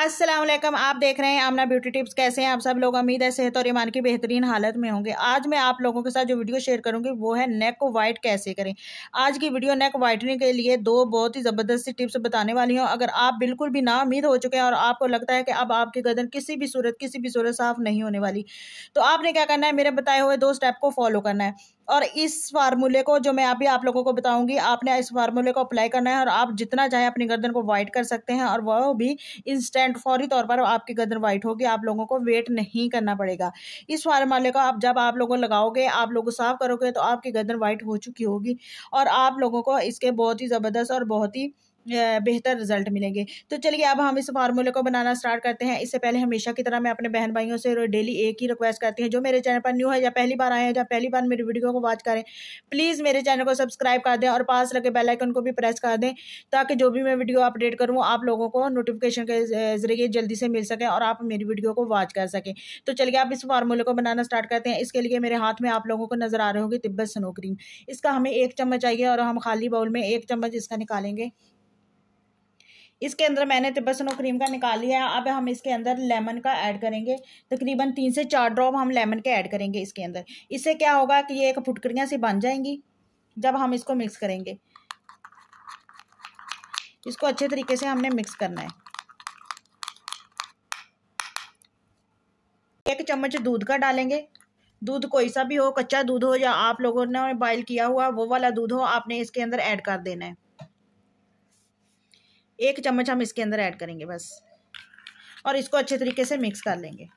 असलम आप देख रहे हैं आमना ब्यूटी टिप्स कैसे हैं आप सब लोग उम्मीद है सेहत और ईमान की बेहतरीन हालत में होंगे आज मैं आप लोगों के साथ जो वीडियो शेयर करूंगी वो है नेक को वाइट कैसे करें आज की वीडियो नेक वाइटनिंग के लिए दो बहुत ही ज़बरदस्त टिप्स बताने वाली हूँ अगर आप बिल्कुल भी ना उम्मीद हो चुके हैं और आपको लगता है कि अब आपकी गर्दन किसी भी सूरत किसी भी सूरत साफ नहीं होने वाली तो आपने क्या करना है मेरे बताए हुए दो स्टेप को फॉलो करना है और इस फार्मूले को जो मैं अभी आप लोगों को बताऊंगी आपने इस फार्मूले को अप्लाई करना है और आप जितना चाहे अपनी गर्दन को वाइट कर सकते हैं और वह भी इंस्टेंट फौरी तौर पर आपकी गर्दन वाइट होगी आप लोगों को वेट नहीं करना पड़ेगा इस फार्मूले को आप जब आप लोगों लगाओगे आप लोग साफ करोगे तो आपकी गर्दन वाइट हो चुकी होगी और आप लोगों को इसके बहुत ही ज़बरदस्त और बहुत ही बेहतर रिजल्ट मिलेंगे तो चलिए अब हम इस फार्मूले को बनाना स्टार्ट करते हैं इससे पहले हमेशा की तरह मैं अपने बहन भाइयों से डेली एक ही रिक्वेस्ट करती हूँ जो मेरे चैनल पर न्यू है या पहली बार आए हैं या पहली बार मेरी वीडियो को वॉच करें प्लीज़ मेरे चैनल को सब्सक्राइब कर दें और पास लगे बेलाइकन को भी प्रेस कर दें ताकि जो भी मैं वीडियो अपडेट करूँ आप लोगों को नोटिफिकेशन के जरिए जल्दी से मिल सकें और आप मेरी वीडियो को वॉच कर सकें तो चलिए आप इस फार्मूले को बनाना स्टार्ट करते हैं इसके लिए मेरे हाथ में आप लोगों को नज़र आ रहे होगी तिब्बत स्नो क्रीम इसका हमें एक चम्मच चाहिए और हम खाली बाउल में एक चम्मच इसका निकालेंगे इसके अंदर मैंने तिब्बसन और क्रीम का निकाल लिया है अब हम इसके अंदर लेमन का ऐड करेंगे तकरीबन तो तीन से चार ड्रॉप हम लेमन के ऐड करेंगे इसके अंदर इससे क्या होगा कि ये एक फुटकड़ियाँ सी बन जाएंगी जब हम इसको मिक्स करेंगे इसको अच्छे तरीके से हमने मिक्स करना है एक चम्मच दूध का डालेंगे दूध कोई सा भी हो कच्चा दूध हो या आप लोगों ने बॉयल किया हुआ वो वाला दूध हो आपने इसके अंदर ऐड कर देना है एक चम्मच हम इसके अंदर ऐड करेंगे बस और इसको अच्छे तरीके से मिक्स कर लेंगे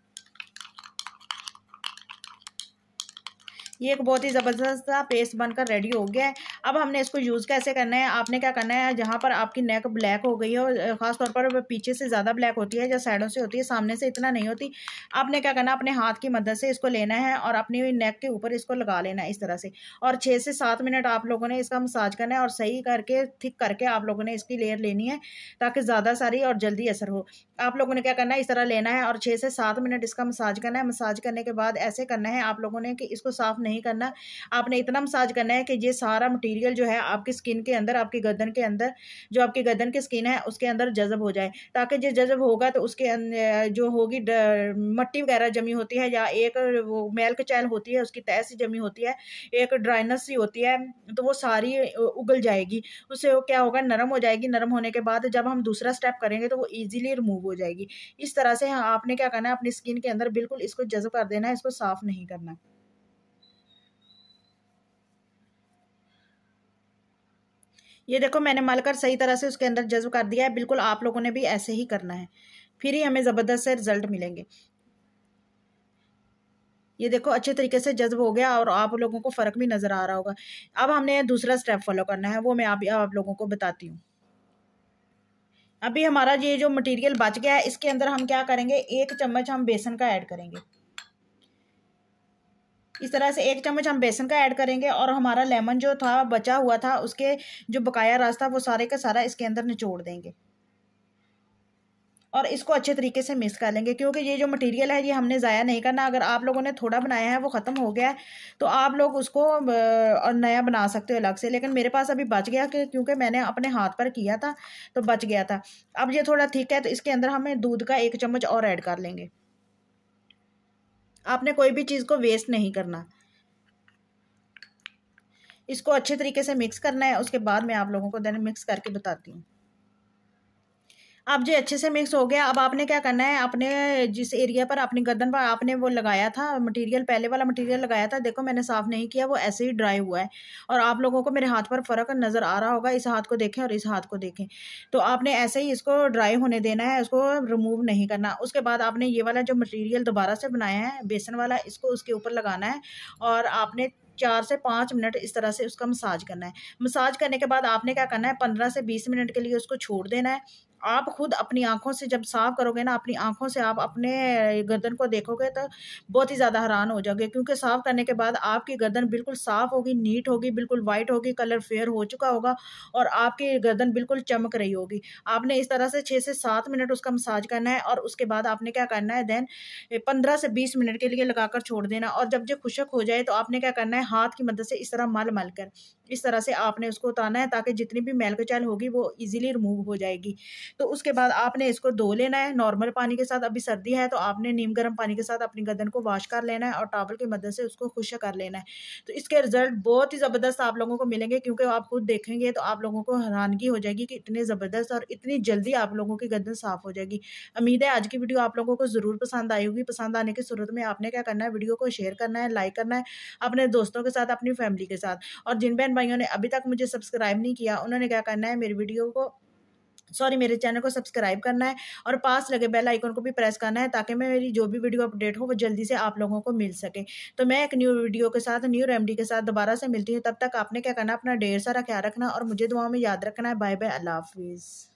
ये एक बहुत ही ज़बरदस्त सा पेस्ट बनकर रेडी हो गया है अब हमने इसको यूज़ कैसे करना है आपने क्या करना है जहाँ पर आपकी नेक ब्लैक हो गई है ख़ास तौर पर पीछे से ज़्यादा ब्लैक होती है या साइडों से होती है सामने से इतना नहीं होती आपने क्या करना अपने हाथ की मदद से इसको लेना है और अपनी नेक के ऊपर इसको लगा लेना है इस तरह से और छः से सात मिनट आप लोगों ने इसका मसाज करना है और सही करके थिक करके आप लोगों ने इसकी लेयर लेनी है ताकि ज़्यादा सारी और जल्दी असर हो आप लोगों ने क्या करना है इस तरह लेना है और छः से सात मिनट इसका मसाज करना है मसाज करने के बाद ऐसे करना है आप लोगों ने कि इसको साफ़ नहीं करना आपने इतना मसाज करना है कि ये सारा मटीरियल मटेरियल जो है आपकी स्किन के अंदर आपके गर्दन के अंदर जो आपके गर्दन की स्किन है उसके अंदर जजब हो जाए ताकि जो जजब होगा तो उसके अं, जो होगी मट्टी वगैरह जमी होती है या एक वो मेल्क चैल होती है उसकी तय सी जमी होती है एक ड्राइनेस सी होती है तो वो सारी उगल जाएगी उससे वो क्या होगा नरम हो जाएगी नरम होने के बाद जब हम दूसरा स्टेप करेंगे तो वो ईजिली रिमूव हो जाएगी इस तरह से हाँ, आपने क्या करना है अपनी स्किन के अंदर बिल्कुल इसको जजब कर देना है इसको साफ नहीं करना ये देखो मैंने मलकर सही तरह से उसके अंदर जज्ब कर दिया है बिल्कुल आप लोगों ने भी ऐसे ही करना है फिर ही हमें ज़बरदस्त से रिजल्ट मिलेंगे ये देखो अच्छे तरीके से जज्ब हो गया और आप लोगों को फ़र्क भी नज़र आ रहा होगा अब हमने दूसरा स्टेप फॉलो करना है वो मैं आप, आप लोगों को बताती हूँ अभी हमारा ये जो मटेरियल बच गया है इसके अंदर हम क्या करेंगे एक चम्मच हम बेसन का ऐड करेंगे इस तरह से एक चम्मच हम बेसन का ऐड करेंगे और हमारा लेमन जो था बचा हुआ था उसके जो बकाया रस था वो सारे का सारा इसके अंदर निचोड़ देंगे और इसको अच्छे तरीके से मिक्स कर लेंगे क्योंकि ये जो मटेरियल है ये हमने ज़ाया नहीं करना अगर आप लोगों ने थोड़ा बनाया है वो ख़त्म हो गया है तो आप लोग उसको और नया बना सकते हो अलग से लेकिन मेरे पास अभी बच गया कि क्योंकि मैंने अपने हाथ पर किया था तो बच गया था अब ये थोड़ा ठीक है तो इसके अंदर हमें दूध का एक चम्मच और ऐड कर लेंगे आपने कोई भी चीज़ को वेस्ट नहीं करना इसको अच्छे तरीके से मिक्स करना है उसके बाद मैं आप लोगों को देने मिक्स करके बताती हूँ अब जो अच्छे से मिक्स हो गया अब आपने क्या करना है आपने जिस एरिया पर अपनी गर्दन पर आपने वो लगाया था मटेरियल पहले वाला मटेरियल लगाया था देखो मैंने साफ़ नहीं किया वो ऐसे ही ड्राई हुआ है और आप लोगों को मेरे हाथ पर फ़र्क नज़र आ रहा होगा इस हाथ को देखें और इस हाथ को देखें तो आपने ऐसे ही इसको ड्राई होने देना है उसको रिमूव नहीं करना उसके बाद आपने ये वाला जो मटीरियल दोबारा से बनाया है बेसन वाला इसको उसके ऊपर लगाना है और आपने चार से पाँच मिनट इस तरह से उसका मसाज करना है मसाज करने के बाद आपने क्या करना है पंद्रह से बीस मिनट के लिए उसको छोड़ देना है आप खुद अपनी आंखों से जब साफ करोगे ना अपनी आंखों से आप अपने गर्दन को देखोगे तो बहुत ही ज़्यादा हैरान हो जाओगे क्योंकि साफ करने के बाद आपकी गर्दन बिल्कुल साफ होगी नीट होगी बिल्कुल वाइट होगी कलर फेयर हो चुका होगा और आपकी गर्दन बिल्कुल चमक रही होगी आपने इस तरह से छः से सात मिनट उसका मसाज करना है और उसके बाद आपने क्या करना है देन पंद्रह से बीस मिनट के लिए लगाकर छोड़ देना और जब जो खुशक हो जाए तो आपने क्या करना है हाथ की मदद से इस तरह मल मल कर इस तरह से आपने उसको उतारना है ताकि जितनी भी मैल कचैल होगी वो इजीली रिमूव हो जाएगी तो उसके बाद आपने इसको धो लेना है नॉर्मल पानी के साथ अभी सर्दी है तो आपने नीम गर्म पानी के साथ अपनी गर्दन को वॉश कर लेना है और टावल की मदद से उसको खुश कर लेना है तो इसके रिजल्ट बहुत ही ज़बरदस्त आप लोगों को मिलेंगे क्योंकि आप खुद देखेंगे तो आप लोगों को हैरानगी हो जाएगी कि इतने ज़बरदस्त और इतनी जल्दी आप लोगों की गर्दन साफ़ हो जाएगी उम्मीद है आज की वीडियो आप लोगों को ज़रूर पसंद आई होगी पसंद आने की सूरत में आपने क्या करना है वीडियो को शेयर करना है लाइक करना है अपने दोस्तों के साथ अपनी फैमिली के साथ और जिन बहन भाइयों ने अभी तक मुझे सब्सक्राइब नहीं किया उन्होंने क्या करना है मेरी वीडियो को सॉरी मेरे चैनल को सब्सक्राइब करना है और पास लगे बेल आइकन को भी प्रेस करना है ताकि मैं मेरी जो भी वीडियो अपडेट हो वो जल्दी से आप लोगों को मिल सके तो मैं एक न्यू वीडियो के साथ न्यू रेमडी के साथ दोबारा से मिलती हूँ तब तक आपने क्या करना अपना ढेर सारा ख्याल रखना और मुझे दुआ में याद रखना है बाय बाय अल्लाह हाफिज़